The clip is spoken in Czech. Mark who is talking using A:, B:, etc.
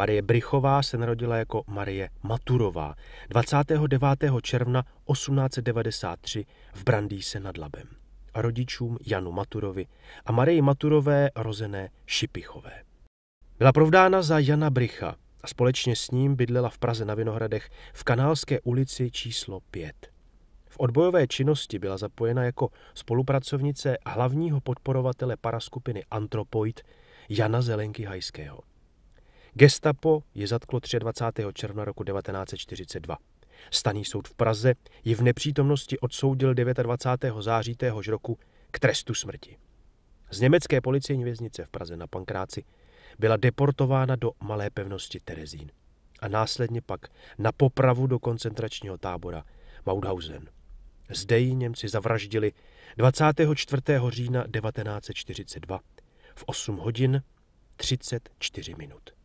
A: Marie Brychová se narodila jako Marie Maturová 29. června 1893 v Brandýse nad Labem. A rodičům Janu Maturovi a Marie Maturové rozené Šipichové. Byla provdána za Jana Brycha a společně s ním bydlela v Praze na Vinohradech v Kanálské ulici číslo 5. V odbojové činnosti byla zapojena jako spolupracovnice hlavního podporovatele paraskupiny Antropoid Jana Zelenky Hajského. Gestapo ji zatklo 23. června roku 1942. Staný soud v Praze ji v nepřítomnosti odsoudil 29. září téhož roku k trestu smrti. Z německé policejní věznice v Praze na Pankráci byla deportována do malé pevnosti Terezín a následně pak na popravu do koncentračního tábora Mauthausen. Zde ji Němci zavraždili 24. října 1942 v 8 hodin 34 minut.